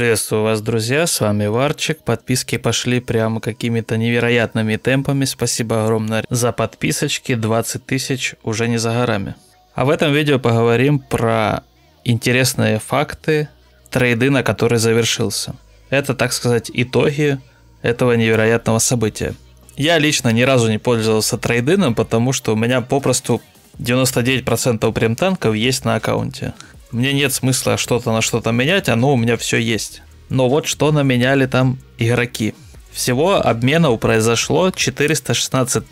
Приветствую вас, друзья, с вами Варчик. Подписки пошли прямо какими-то невероятными темпами. Спасибо огромное за подписочки, 20 тысяч уже не за горами. А в этом видео поговорим про интересные факты трейды, на который завершился. Это, так сказать, итоги этого невероятного события. Я лично ни разу не пользовался трейдином, потому что у меня попросту 99% прем танков есть на аккаунте. Мне нет смысла что-то на что-то менять, оно у меня все есть. Но вот что наменяли там игроки. Всего обмена произошло 416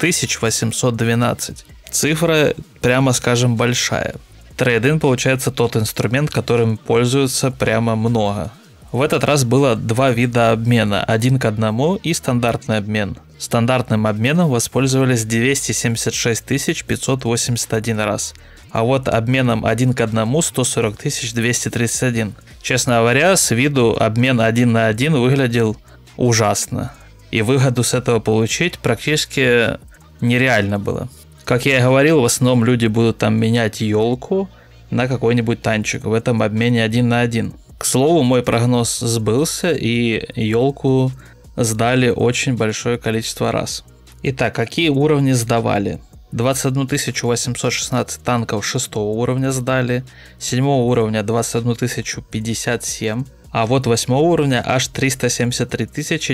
812. Цифра, прямо скажем, большая. Трейдин получается тот инструмент, которым пользуются прямо много. В этот раз было два вида обмена, один к одному и стандартный обмен. Стандартным обменом воспользовались 276 581 раз – а вот обменом один к одному 140 231. Честно говоря, с виду обмен один на один выглядел ужасно. И выгоду с этого получить практически нереально было. Как я и говорил, в основном люди будут там менять елку на какой-нибудь танчик в этом обмене один на один. К слову, мой прогноз сбылся, и елку сдали очень большое количество раз. Итак, какие уровни сдавали? 21 816 танков 6 уровня сдали, 7 уровня 21 057, а вот 8 уровня аж 373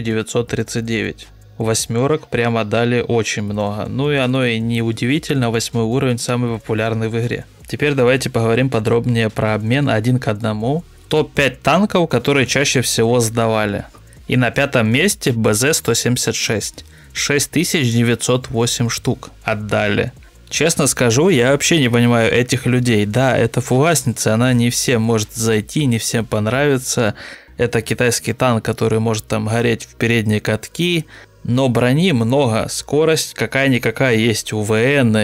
939. Восьмерок прямо дали очень много. Ну и оно и не удивительно, восьмой уровень самый популярный в игре. Теперь давайте поговорим подробнее про обмен один к одному. Топ-5 танков, которые чаще всего сдавали. И на пятом месте БЗ-176. 6908 штук отдали. Честно скажу, я вообще не понимаю этих людей. Да, это фугасница, она не всем может зайти, не всем понравится. Это китайский танк, который может там гореть в передние катки. Но брони много, скорость какая-никакая есть у ВН,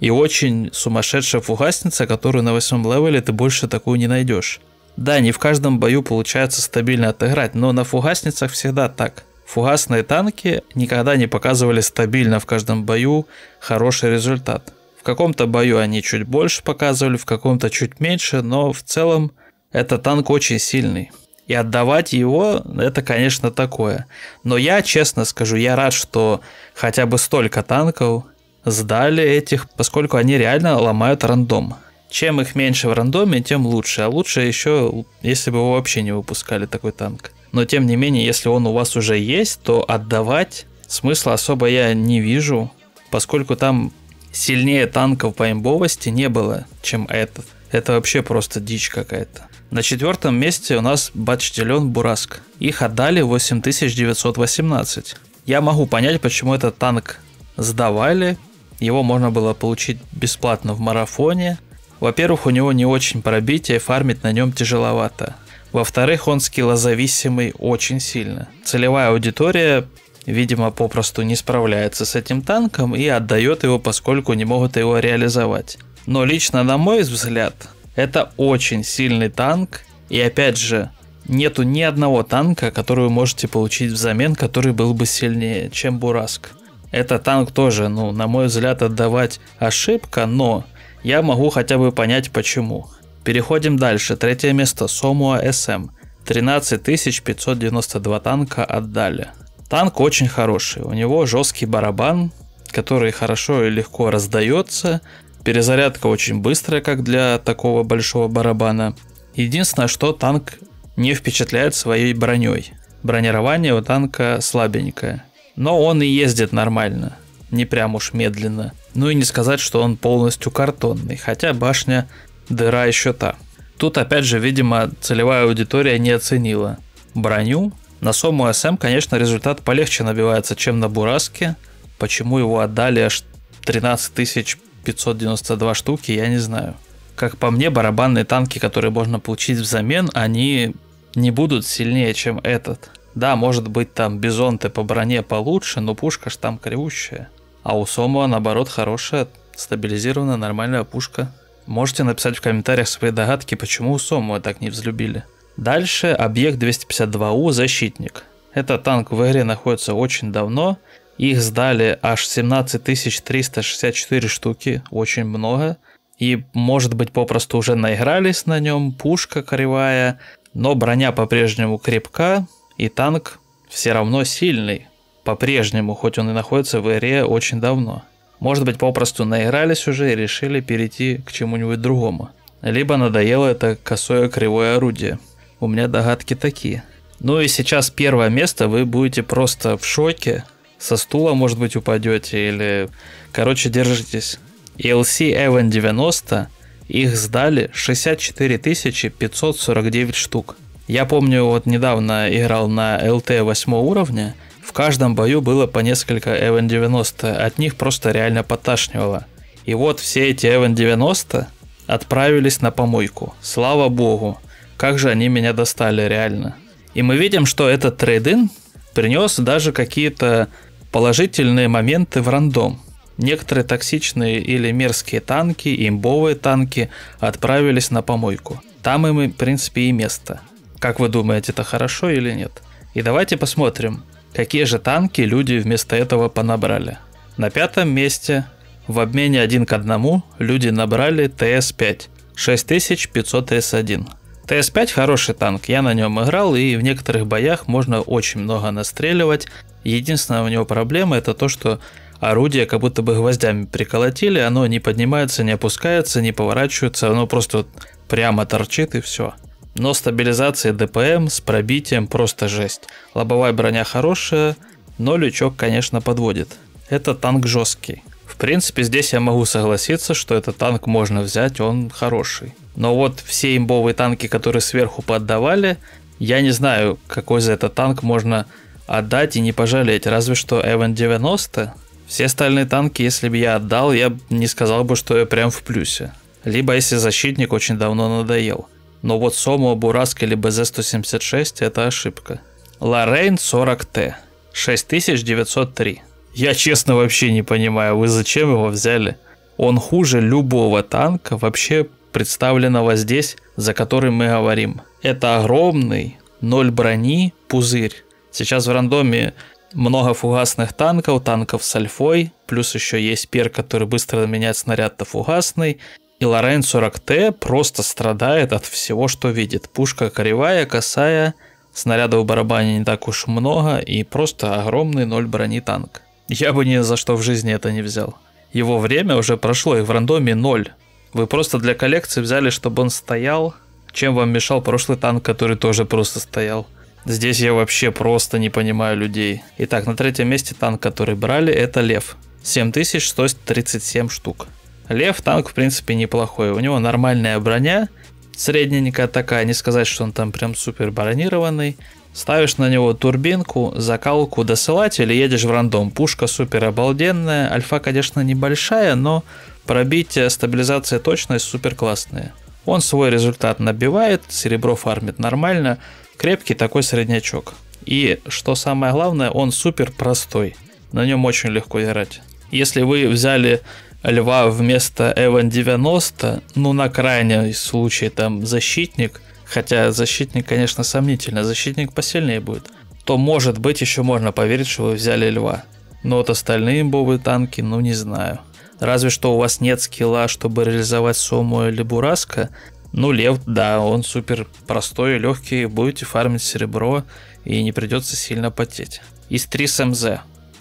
и очень сумасшедшая фугасница, которую на восьмом левеле ты больше такую не найдешь. Да, не в каждом бою получается стабильно отыграть, но на фугасницах всегда так. Фугасные танки никогда не показывали стабильно в каждом бою хороший результат. В каком-то бою они чуть больше показывали, в каком-то чуть меньше, но в целом этот танк очень сильный. И отдавать его, это, конечно, такое. Но я, честно скажу, я рад, что хотя бы столько танков сдали этих, поскольку они реально ломают рандом чем их меньше в рандоме, тем лучше. А лучше еще, если бы вы вообще не выпускали такой танк. Но тем не менее, если он у вас уже есть, то отдавать смысла особо я не вижу, поскольку там сильнее танков по имбовости не было, чем этот. Это вообще просто дичь какая-то. На четвертом месте у нас Бачделен Бураск. Их отдали 8918. Я могу понять, почему этот танк сдавали. Его можно было получить бесплатно в марафоне. Во-первых, у него не очень пробитие, фармить на нем тяжеловато. Во-вторых, он скиллозависимый очень сильно. Целевая аудитория, видимо, попросту не справляется с этим танком и отдает его, поскольку не могут его реализовать. Но лично на мой взгляд, это очень сильный танк. И опять же, нету ни одного танка, который вы можете получить взамен, который был бы сильнее, чем Бураск. Это танк тоже, ну, на мой взгляд, отдавать ошибка, но я могу хотя бы понять почему. Переходим дальше. Третье место Сомуа СМ. 13 592 танка отдали. Танк очень хороший. У него жесткий барабан, который хорошо и легко раздается. Перезарядка очень быстрая, как для такого большого барабана. Единственное, что танк не впечатляет своей броней. Бронирование у танка слабенькое. Но он и ездит нормально, не прям уж медленно. Ну и не сказать, что он полностью картонный, хотя башня дыра еще та. Тут опять же, видимо, целевая аудитория не оценила броню. На Сому СМ, эм, конечно, результат полегче набивается, чем на Бураске. Почему его отдали аж 13 592 штуки, я не знаю. Как по мне, барабанные танки, которые можно получить взамен, они не будут сильнее, чем этот. Да, может быть, там бизонты по броне получше, но пушка ж там кривущая. А у Сомова, наоборот, хорошая, стабилизированная, нормальная пушка. Можете написать в комментариях свои догадки, почему у Сомова так не взлюбили. Дальше объект 252У «Защитник». Этот танк в игре находится очень давно. Их сдали аж 17 364 штуки, очень много. И, может быть, попросту уже наигрались на нем, пушка кривая, но броня по-прежнему крепка, и танк все равно сильный по-прежнему, хоть он и находится в игре очень давно. Может быть, попросту наигрались уже и решили перейти к чему-нибудь другому. Либо надоело это косое кривое орудие. У меня догадки такие. Ну и сейчас первое место вы будете просто в шоке. Со стула, может быть, упадете или... Короче, держитесь. ELC Evan 90 их сдали 64 549 штук. Я помню, вот недавно играл на LT 8 уровня, каждом бою было по несколько Эвен 90, от них просто реально поташнивало. И вот все эти Эвен 90 отправились на помойку. Слава богу, как же они меня достали реально. И мы видим, что этот трейдин принес даже какие-то положительные моменты в рандом. Некоторые токсичные или мерзкие танки, имбовые танки отправились на помойку. Там им, в принципе, и место. Как вы думаете, это хорошо или нет? И давайте посмотрим, Какие же танки люди вместо этого понабрали? На пятом месте в обмене один к одному люди набрали ТС-5 6531. ТС-5 хороший танк, я на нем играл, и в некоторых боях можно очень много настреливать. Единственная у него проблема это то, что орудие как будто бы гвоздями приколотили, оно не поднимается, не опускается, не поворачивается, оно просто прямо торчит и все. Но стабилизация ДПМ с пробитием просто жесть. Лобовая броня хорошая, но лючок, конечно, подводит. Это танк жесткий. В принципе, здесь я могу согласиться, что этот танк можно взять, он хороший. Но вот все имбовые танки, которые сверху поддавали, я не знаю, какой за этот танк можно отдать и не пожалеть. Разве что Эван 90. Все остальные танки, если бы я отдал, я не сказал бы, что я прям в плюсе. Либо если защитник очень давно надоел. Но вот Сомо, Бураск или БЗ-176 – это ошибка. Лорейн 40Т, 6903. Я честно вообще не понимаю, вы зачем его взяли? Он хуже любого танка, вообще представленного здесь, за который мы говорим. Это огромный, ноль брони, пузырь. Сейчас в рандоме много фугасных танков, танков с альфой, плюс еще есть пер, который быстро меняет снаряд на фугасный, и Лорен 40Т просто страдает от всего, что видит. Пушка кривая, косая, снарядов в барабане не так уж много и просто огромный ноль брони танк. Я бы ни за что в жизни это не взял. Его время уже прошло, и в рандоме ноль. Вы просто для коллекции взяли, чтобы он стоял. Чем вам мешал прошлый танк, который тоже просто стоял? Здесь я вообще просто не понимаю людей. Итак, на третьем месте танк, который брали, это Лев. 7137 штук. Лев танк, в принципе, неплохой. У него нормальная броня, средненькая такая, не сказать, что он там прям супер бронированный. Ставишь на него турбинку, закалку, досылатель и едешь в рандом. Пушка супер обалденная, альфа, конечно, небольшая, но пробитие, стабилизация, точность супер классные. Он свой результат набивает, серебро фармит нормально, крепкий такой среднячок. И что самое главное, он супер простой. На нем очень легко играть. Если вы взяли Льва вместо Эван 90, ну, на крайний случай, там, защитник, хотя защитник, конечно, сомнительно, защитник посильнее будет, то, может быть, еще можно поверить, что вы взяли Льва. Но вот остальные бобы танки, ну, не знаю. Разве что у вас нет скилла, чтобы реализовать Сому или Бураска, ну, лев, да, он супер простой и легкий, будете фармить серебро и не придется сильно потеть. Из 3 СМЗ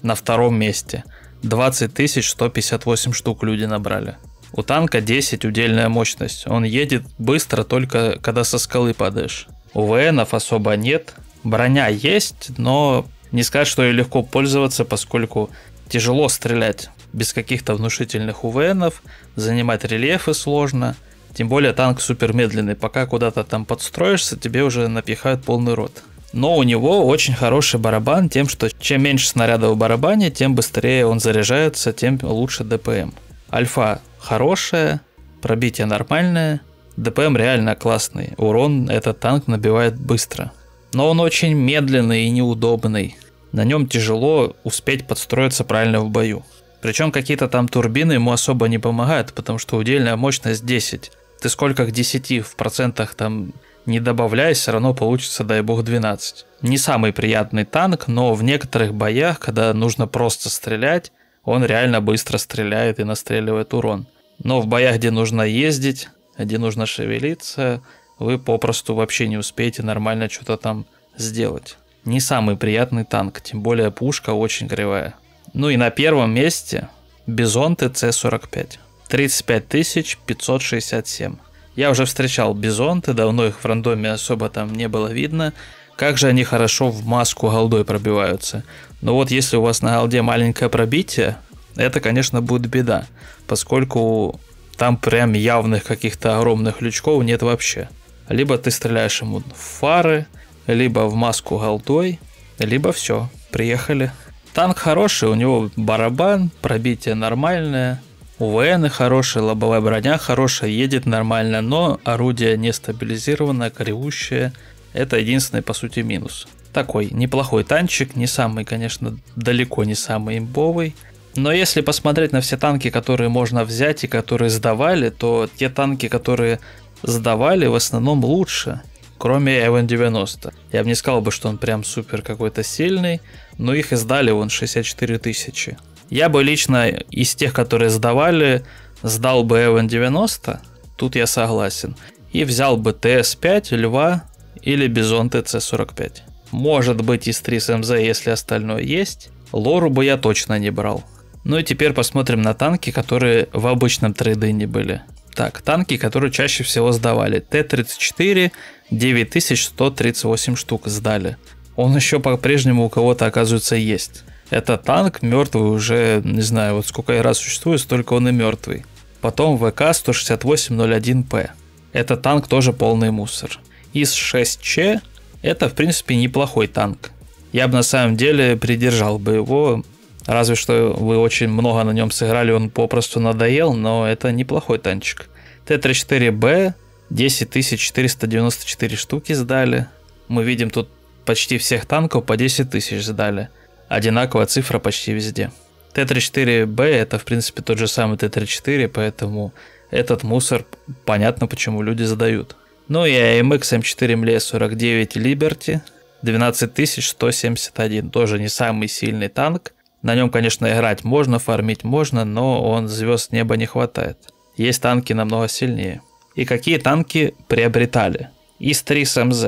на втором месте. 20 158 штук люди набрали. У танка 10 удельная мощность. Он едет быстро только когда со скалы падаешь. У ВНов особо нет. Броня есть, но не сказать, что ее легко пользоваться, поскольку тяжело стрелять без каких-то внушительных УВНов, занимать рельефы сложно. Тем более танк супер медленный. Пока куда-то там подстроишься, тебе уже напихают полный рот но у него очень хороший барабан тем, что чем меньше снаряда в барабане, тем быстрее он заряжается, тем лучше ДПМ. Альфа хорошая, пробитие нормальное, ДПМ реально классный, урон этот танк набивает быстро. Но он очень медленный и неудобный. На нем тяжело успеть подстроиться правильно в бою. Причем какие-то там турбины ему особо не помогают, потому что удельная мощность 10. Ты сколько к 10 в процентах там не добавляя, все равно получится, дай бог, 12. Не самый приятный танк, но в некоторых боях, когда нужно просто стрелять, он реально быстро стреляет и настреливает урон. Но в боях, где нужно ездить, где нужно шевелиться, вы попросту вообще не успеете нормально что-то там сделать. Не самый приятный танк, тем более пушка очень кривая. Ну и на первом месте Бизон ТЦ-45. 35 567. Я уже встречал бизонты, давно их в рандоме особо там не было видно. Как же они хорошо в маску голдой пробиваются. Но вот если у вас на голде маленькое пробитие, это, конечно, будет беда, поскольку там прям явных каких-то огромных лючков нет вообще. Либо ты стреляешь ему в фары, либо в маску голдой, либо все, приехали. Танк хороший, у него барабан, пробитие нормальное, у ВН хорошая, лобовая броня хорошая, едет нормально, но орудие нестабилизированное, кривущее. Это единственный, по сути, минус. Такой неплохой танчик, не самый, конечно, далеко не самый имбовый. Но если посмотреть на все танки, которые можно взять и которые сдавали, то те танки, которые сдавали, в основном лучше. Кроме Эвен 90. Я бы не сказал бы, что он прям супер какой-то сильный, но их издали вон 64 тысячи. Я бы лично из тех, которые сдавали, сдал бы Эвен 90, тут я согласен, и взял бы ТС-5, Льва или Бизон ТЦ-45. Может быть, из 3 СМЗ, если остальное есть. Лору бы я точно не брал. Ну и теперь посмотрим на танки, которые в обычном не были. Так, танки, которые чаще всего сдавали. Т-34 9138 штук сдали. Он еще по-прежнему у кого-то, оказывается, есть. Это танк мертвый уже, не знаю, вот сколько раз существует, столько он и мертвый. Потом ВК-16801П. Это танк тоже полный мусор. ИС-6Ч это, в принципе, неплохой танк. Я бы на самом деле придержал бы его, разве что вы очень много на нем сыграли, он попросту надоел, но это неплохой танчик. Т-34Б 10494 штуки сдали. Мы видим тут почти всех танков по 10 тысяч сдали одинаковая цифра почти везде. Т-34Б это, в принципе, тот же самый Т-34, поэтому этот мусор понятно, почему люди задают. Ну и AMX M4 MLE 49 Liberty 12171, тоже не самый сильный танк. На нем, конечно, играть можно, фармить можно, но он звезд неба не хватает. Есть танки намного сильнее. И какие танки приобретали? ИС-3 СМЗ.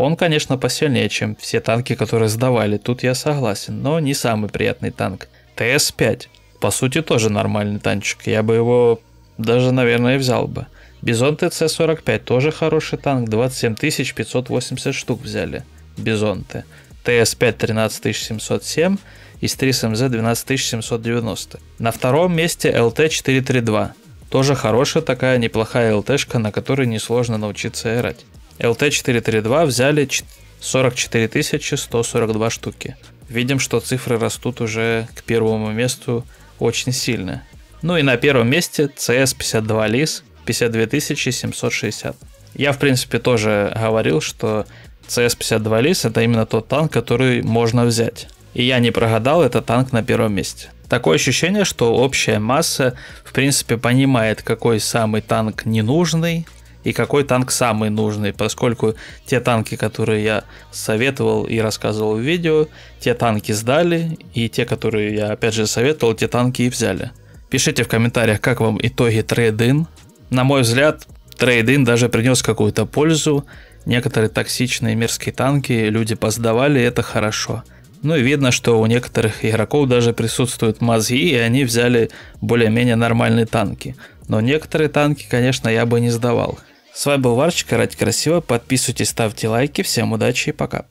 Он, конечно, посильнее, чем все танки, которые сдавали, тут я согласен, но не самый приятный танк. ТС-5, по сути, тоже нормальный танчик, я бы его даже, наверное, взял бы. Бизон ТЦ-45 тоже хороший танк, 27 580 штук взяли. Бизонты. ТС-5 13707 и Стрис-МЗ 12790. На втором месте ЛТ-432. Тоже хорошая такая неплохая ЛТшка, на которой несложно научиться играть. LT432 взяли 44 142 штуки. Видим, что цифры растут уже к первому месту очень сильно. Ну и на первом месте CS52 LIS 52 760. Я, в принципе, тоже говорил, что CS-52 Лис это именно тот танк, который можно взять. И я не прогадал, это танк на первом месте. Такое ощущение, что общая масса, в принципе, понимает, какой самый танк ненужный, и какой танк самый нужный, поскольку те танки, которые я советовал и рассказывал в видео, те танки сдали, и те, которые я опять же советовал, те танки и взяли. Пишите в комментариях, как вам итоги трейд На мой взгляд, трейд даже принес какую-то пользу. Некоторые токсичные мерзкие танки люди поздавали, и это хорошо. Ну и видно, что у некоторых игроков даже присутствуют мозги, и они взяли более-менее нормальные танки. Но некоторые танки, конечно, я бы не сдавал. С вами был Варчик, играть красиво, подписывайтесь, ставьте лайки, всем удачи и пока.